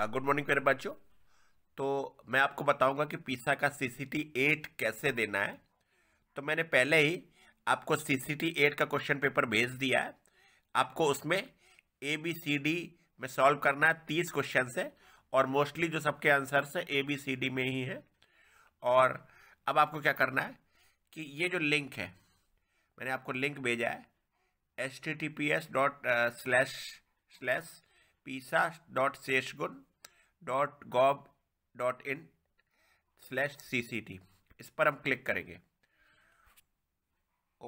good morning मेरे बच्चों तो मैं आपको बताऊंगा कि पीसा का सी सी टी एट कैसे देना है तो मैंने पहले ही आपको सी सी टी एट का क्वेश्चन पेपर भेज दिया है आपको उसमें ए बी सी डी में सॉल्व करना है तीस क्वेश्चन से और मोस्टली जो सबके आंसर्स हैं ए बी सी डी में ही है और अब आपको क्या करना है कि ये जो लिंक है मैंने आपको लिंक भेजा है H T T P S dot slash slash पीसा dot dot dot in slash C इस पर हम क्लिक करेंगे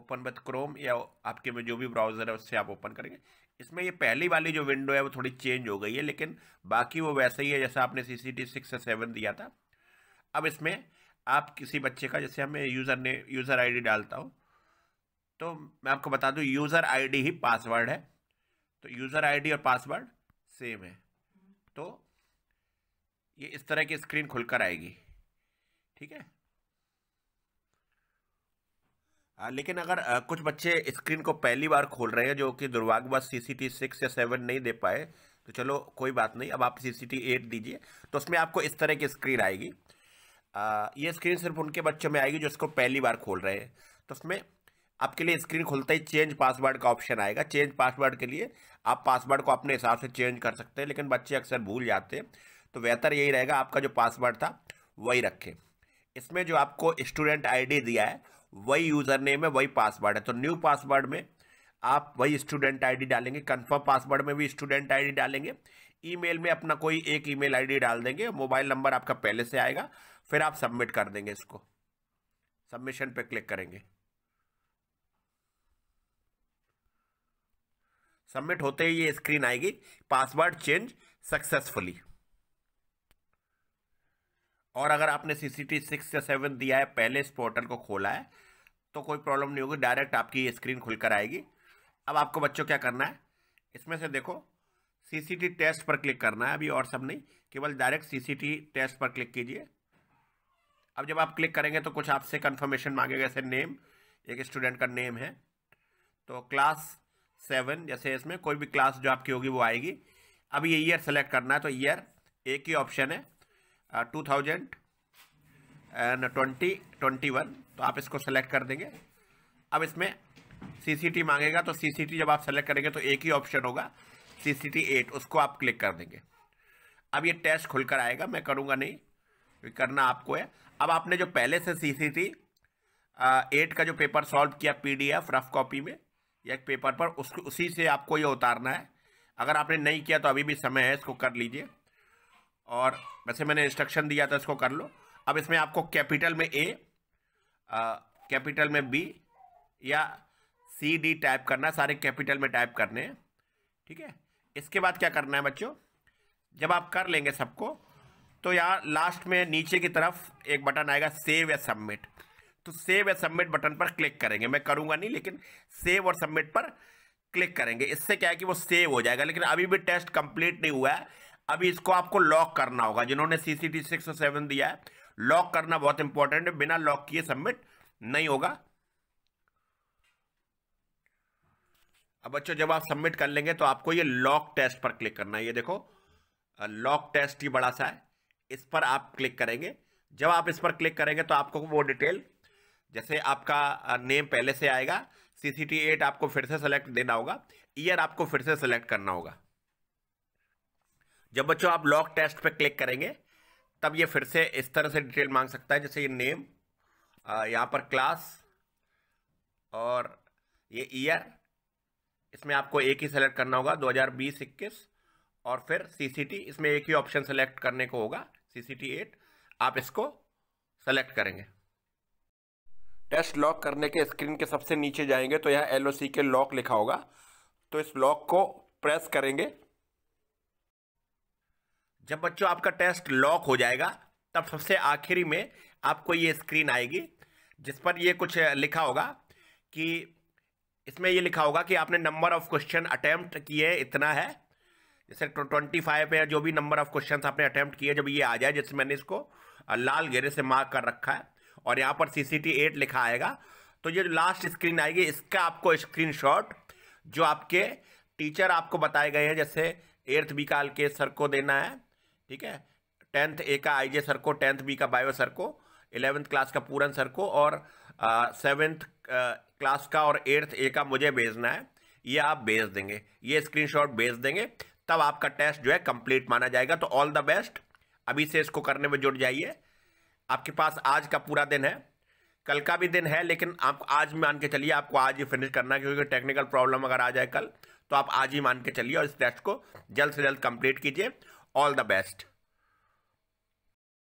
ओपन विथ क्रोम या आपके में जो भी ब्राउज़र है उससे आप ओपन करेंगे इसमें ये पहली वाली जो विंडो है वो थोड़ी चेंज हो गई है लेकिन बाकी वो वैसे ही है जैसा आपने C C T six seven दिया था अब इसमें आप किसी बच्चे का जैसे हमें यूज़र ने यूज़र आईडी डालता हूँ तो मैं आपको बता दूँ यूज़र आईडी ही पासवर्ड है तो यूज़र आईडी और पासवर्ड सेम है तो ये इस तरह की स्क्रीन खुलकर आएगी ठीक है आ, लेकिन अगर आ, कुछ बच्चे स्क्रीन को पहली बार खोल रहे हैं जो कि दुर्भाग्यवश सी सी टी सिक्स या सेवन नहीं दे पाए तो चलो कोई बात नहीं अब आप सी सी टी एट दीजिए तो उसमें आपको इस तरह की स्क्रीन आएगी आ, ये स्क्रीन सिर्फ उनके बच्चों में आएगी जो इसको पहली बार खोल रहे हैं तो उसमें आपके लिए स्क्रीन खुलता ही चेंज पासवर्ड का ऑप्शन आएगा चेंज पासवर्ड के लिए आप पासवर्ड को अपने हिसाब से चेंज कर सकते हैं लेकिन बच्चे अक्सर भूल जाते हैं तो बेहतर यही रहेगा आपका जो पासवर्ड था वही रखें इसमें जो आपको स्टूडेंट आईडी दिया है वही यूज़र नेम है वही पासवर्ड है तो न्यू पासवर्ड में आप वही स्टूडेंट आईडी डालेंगे कंफर्म पासवर्ड में भी स्टूडेंट आईडी डालेंगे ईमेल में अपना कोई एक ईमेल आईडी डाल देंगे मोबाइल नंबर आपका पहले से आएगा फिर आप सबमिट कर देंगे इसको सबमिशन पर क्लिक करेंगे सबमिट होते ही ये स्क्रीन आएगी पासवर्ड चेंज सक्सेसफुली और अगर आपने सी सी टी सिक्स या सेवन दिया है पहले इस पोर्टल को खोला है तो कोई प्रॉब्लम नहीं होगी डायरेक्ट आपकी ये स्क्रीन खुलकर आएगी अब आपको बच्चों क्या करना है इसमें से देखो सी सी टी टेस्ट पर क्लिक करना है अभी और सब नहीं केवल direct C C T test पर क्लिक कीजिए अब जब आप क्लिक करेंगे तो कुछ आपसे कन्फर्मेशन मांगेगा जैसे नेम एक स्टूडेंट का नेम है तो क्लास सेवन जैसे इसमें कोई भी क्लास जो आपकी होगी वो आएगी अब ये ईयर सेलेक्ट करना है तो ईयर एक ही ऑप्शन है two thousand and twenty twenty one तो आप इसको सेलेक्ट कर देंगे अब इसमें सी मांगेगा तो सी जब आप सेलेक्ट करेंगे तो एक ही ऑप्शन होगा सी सी एट उसको आप क्लिक कर देंगे अब ये टेस्ट खुलकर आएगा मैं करूँगा नहीं करना आपको है अब आपने जो पहले से सी सी एट का जो पेपर सॉल्व किया पीडीएफ रफ कॉपी में या एक पेपर पर उसको उसी से आपको ये उतारना है अगर आपने नहीं किया तो अभी भी समय है इसको कर लीजिए और वैसे मैंने इंस्ट्रक्शन दिया था इसको कर लो अब इसमें आपको कैपिटल में ए कैपिटल में बी या सी डी टाइप करना सारे कैपिटल में टाइप करने हैं ठीक है इसके बाद क्या करना है बच्चों जब आप कर लेंगे सबको तो यहाँ लास्ट में नीचे की तरफ एक बटन आएगा सेव या सबमिट तो सेव या सबमिट बटन पर क्लिक करेंगे मैं करूंगा नहीं लेकिन सेव और सबमिट पर क्लिक करेंगे इससे क्या है कि वो सेव हो जाएगा लेकिन अभी भी टेस्ट कंप्लीट नहीं हुआ है अभी इसको आपको लॉक करना होगा जिन्होंने सी सी दिया है लॉक करना बहुत इंपॉर्टेंट है बिना लॉक किए सबमिट नहीं होगा अब बच्चों जब आप सबमिट कर लेंगे तो आपको ये लॉक टेस्ट पर क्लिक करना है ये देखो लॉक टेस्ट ही बड़ा सा है इस पर आप क्लिक करेंगे जब आप इस पर क्लिक करेंगे तो आपको वो डिटेल जैसे आपका नेम पहले से आएगा सी सी टी एट आपको फिर से सेलेक्ट देना होगा ईयर आपको फिर से सेलेक्ट करना होगा जब बच्चों आप लॉक टेस्ट पे क्लिक करेंगे तब ये फिर से इस तरह से डिटेल मांग सकता है जैसे ये नेम यहाँ पर क्लास और ये ईयर इसमें आपको एक ही सेलेक्ट करना होगा 2020 21 और फिर टी इसमें एक ही ऑप्शन सेलेक्ट करने को होगा टी एट आप इसको सेलेक्ट करेंगे टेस्ट लॉक करने के स्क्रीन के सबसे नीचे जाएंगे तो यहाँ एल के लॉक लिखा होगा तो इस लॉक को प्रेस करेंगे जब बच्चों आपका टेस्ट लॉक हो जाएगा तब सबसे आखिरी में आपको ये स्क्रीन आएगी जिस पर ये कुछ लिखा होगा कि इसमें ये लिखा होगा कि आपने नंबर ऑफ क्वेश्चन अटैम्प्ट किए इतना है जैसे ट्वेंटी फाइव है जो भी नंबर ऑफ क्वेश्चन आपने अटैम्प्ट किए जब ये आ जाए जैसे मैंने इसको लाल घेरे से मार्क कर रखा है और यहाँ पर सी सी टी एट लिखा आएगा तो ये जो लास्ट स्क्रीन आएगी इसका आपको स्क्रीन जो आपके टीचर आपको बताए गए हैं जैसे एर्थ बी का के सर को देना है ठीक है टेंथ ए का आईजे सर को टेंथ बी का बायो सर को इलेवेंथ क्लास का पूरन सर को और सेवेंथ क्लास का और एर्थ ए का मुझे भेजना है ये आप भेज देंगे ये स्क्रीनशॉट भेज देंगे तब आपका टेस्ट जो है कंप्लीट माना जाएगा तो ऑल द बेस्ट अभी से इसको करने में जुट जाइए आपके पास आज का पूरा दिन है कल का भी दिन है लेकिन आप आज मान के चलिए आपको आज ही फिनिश करना है क्योंकि टेक्निकल प्रॉब्लम अगर आ जाए कल तो आप आज ही मान के चलिए और इस टेस्ट को जल्द से जल्द कंप्लीट कीजिए ऑल द बेस्ट